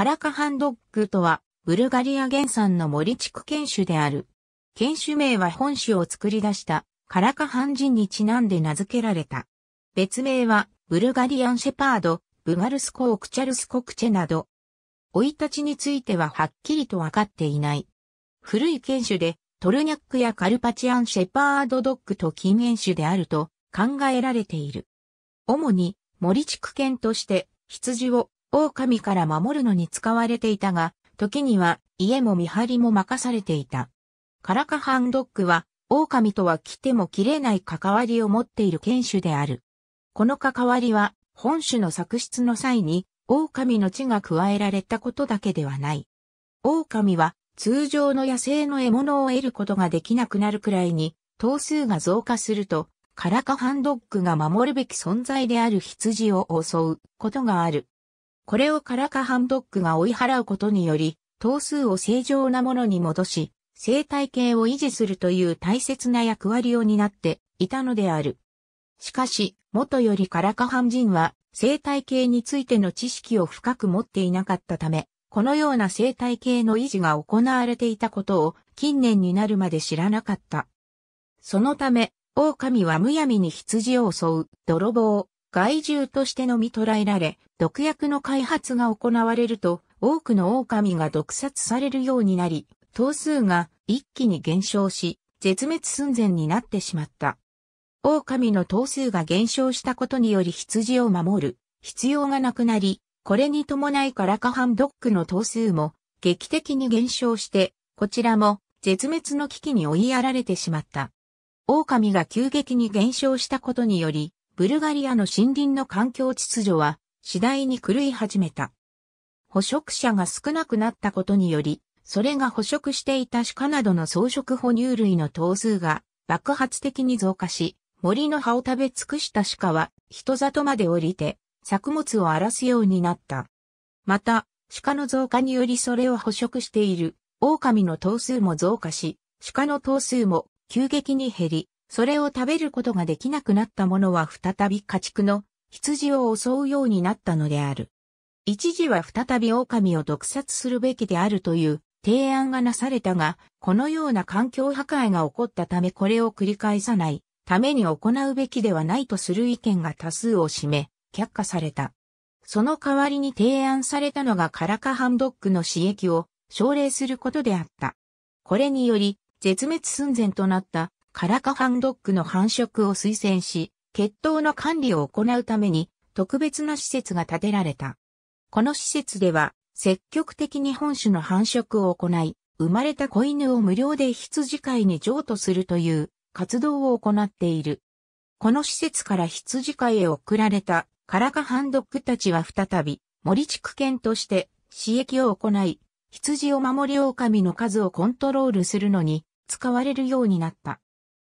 カラカハンドッグとは、ブルガリア原産の森地区犬種である。犬種名は本種を作り出したカラカハン人にちなんで名付けられた。別名は、ブルガリアンシェパード、ブガルスコ・ークチャルスコクチェなど。追い立ちについてははっきりとわかっていない。古い犬種で、トルニャックやカルパチアンシェパードドッグと近縁種であると考えられている。主に森地区犬として羊を狼から守るのに使われていたが、時には家も見張りも任されていた。カラカハンドッグは、狼とは来ても切れない関わりを持っている犬種である。この関わりは、本種の作出の際に、狼の血が加えられたことだけではない。狼は、通常の野生の獲物を得ることができなくなるくらいに、頭数が増加すると、カラカハンドッグが守るべき存在である羊を襲うことがある。これをカラカハンドッグが追い払うことにより、頭数を正常なものに戻し、生態系を維持するという大切な役割を担っていたのである。しかし、元よりカラカハン人は生態系についての知識を深く持っていなかったため、このような生態系の維持が行われていたことを近年になるまで知らなかった。そのため、狼はむやみに羊を襲う、泥棒、害獣としてのみ捉えられ、毒薬の開発が行われると、多くの狼が毒殺されるようになり、頭数が一気に減少し、絶滅寸前になってしまった。狼の頭数が減少したことにより羊を守る必要がなくなり、これに伴いカラカハンドックの頭数も劇的に減少して、こちらも絶滅の危機に追いやられてしまった。狼が急激に減少したことにより、ブルガリアの森林の環境秩序は次第に狂い始めた。捕食者が少なくなったことにより、それが捕食していた鹿などの草食哺乳類の頭数が爆発的に増加し、森の葉を食べ尽くした鹿は人里まで降りて作物を荒らすようになった。また、鹿の増加によりそれを捕食している狼の頭数も増加し、鹿の頭数も急激に減り、それを食べることができなくなったものは再び家畜の羊を襲うようになったのである。一時は再び狼を毒殺するべきであるという提案がなされたが、このような環境破壊が起こったためこれを繰り返さないために行うべきではないとする意見が多数を占め、却下された。その代わりに提案されたのがカラカハンドッグの刺激を奨励することであった。これにより、絶滅寸前となったカラカハンドッグの繁殖を推薦し、血統の管理を行うために特別な施設が建てられた。この施設では積極的に本種の繁殖を行い、生まれた子犬を無料で羊飼いに譲渡するという活動を行っている。この施設から羊飼いへ送られたカラカハンドッグたちは再び森地区犬として刺激を行い、羊を守り狼の数をコントロールするのに使われるようになった。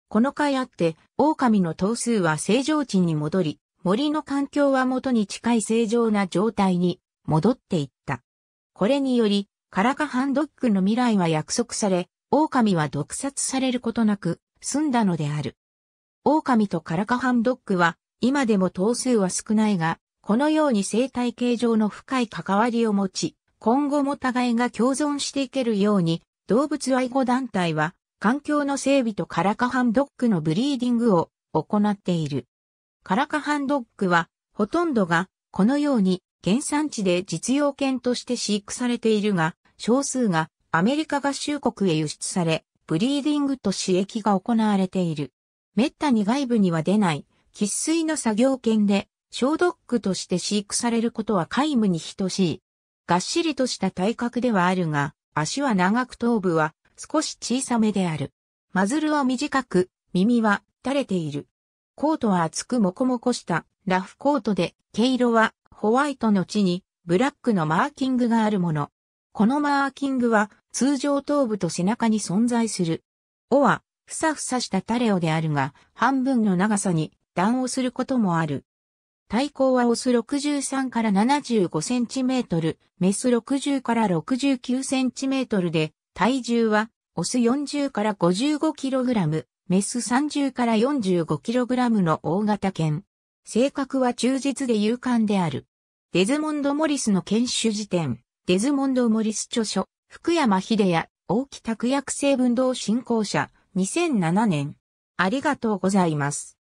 この回あって、狼の頭数は正常値に戻り、森の環境は元に近い正常な状態に戻っていった。これにより、カラカハンドックの未来は約束され、狼は毒殺されることなく済んだのである。狼とカラカハンドックは、今でも頭数は少ないが、このように生態系上の深い関わりを持ち、今後も互いが共存していけるように、動物愛護団体は環境の整備とカラカハンドッグのブリーディングを行っている。カラカハンドッグは、ほとんどが、このように原産地で実用犬として飼育されているが、少数がアメリカ合衆国へ輸出され、ブリーディングと刺激が行われている。めったに外部には出ない、喫水の作業犬で、小ドッグとして飼育されることは皆無に等しい。がっしりとした体格ではあるが、足は長く頭部は少し小さめである。マズルは短く、耳は垂れている。コートは厚くもこもこしたラフコートで、毛色はホワイトの地にブラックのマーキングがあるもの。このマーキングは通常頭部と背中に存在する。尾はふさふさしたタレオであるが、半分の長さに段をすることもある。体高はオス63から75センチメートル、メス60から69センチメートルで、体重は、オス40から 55kg、メス30から 45kg の大型犬。性格は忠実で勇敢である。デズモンド・モリスの研修辞典、デズモンド・モリス著書、福山秀也、大木拓薬成分同振興者、2007年。ありがとうございます。